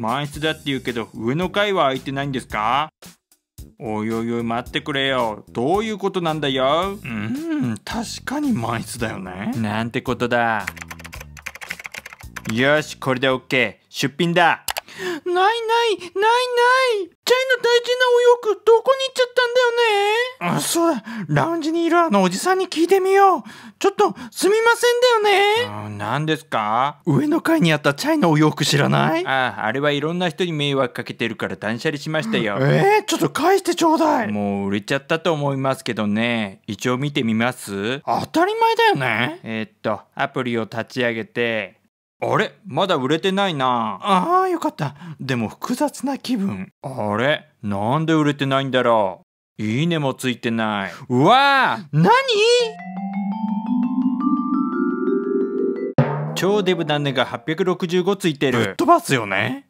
満室だって言うけど上の階は空いてないんですかおいおいおい待ってくれよどういうことなんだようん確かに満室だよねなんてことだよしこれでオッケー出品だないないないなそうだ。ラウンジにいるあのおじさんに聞いてみよう。ちょっと、すみませんだよね。何ですか上の階にあったチャイのお洋服知らないああ、れはいろんな人に迷惑かけてるから断捨離しましたよ。えー、ちょっと返してちょうだい。もう売れちゃったと思いますけどね。一応見てみます当たり前だよね。えー、っと、アプリを立ち上げて、あれまだ売れてないな。ああ、よかった。でも複雑な気分。あれなんで売れてないんだろういいねもついてない。うわなに。超デブなねが865ついてる。ぶっ飛ばすよね。